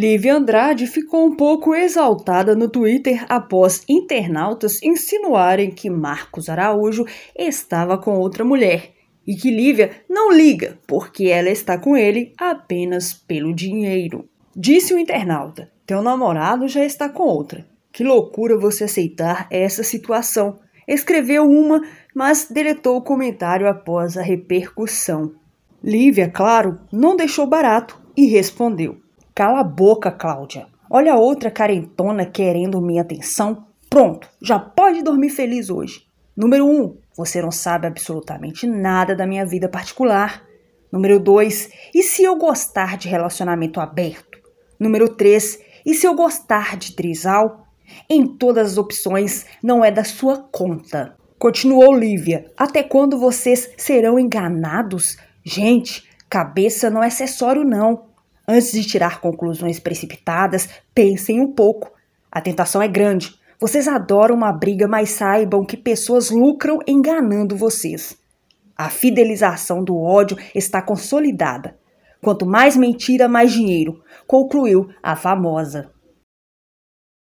Lívia Andrade ficou um pouco exaltada no Twitter após internautas insinuarem que Marcos Araújo estava com outra mulher e que Lívia não liga porque ela está com ele apenas pelo dinheiro. Disse o internauta: Teu namorado já está com outra. Que loucura você aceitar essa situação. Escreveu uma, mas deletou o comentário após a repercussão. Lívia, claro, não deixou barato e respondeu. Cala a boca, Cláudia. Olha outra carentona querendo minha atenção. Pronto, já pode dormir feliz hoje. Número 1. Um, você não sabe absolutamente nada da minha vida particular. Número 2. E se eu gostar de relacionamento aberto? Número 3. E se eu gostar de trisal? Em todas as opções, não é da sua conta. Continuou Lívia. Até quando vocês serão enganados? Gente, cabeça não é acessório, não. Antes de tirar conclusões precipitadas, pensem um pouco. A tentação é grande. Vocês adoram uma briga, mas saibam que pessoas lucram enganando vocês. A fidelização do ódio está consolidada. Quanto mais mentira, mais dinheiro, concluiu a famosa.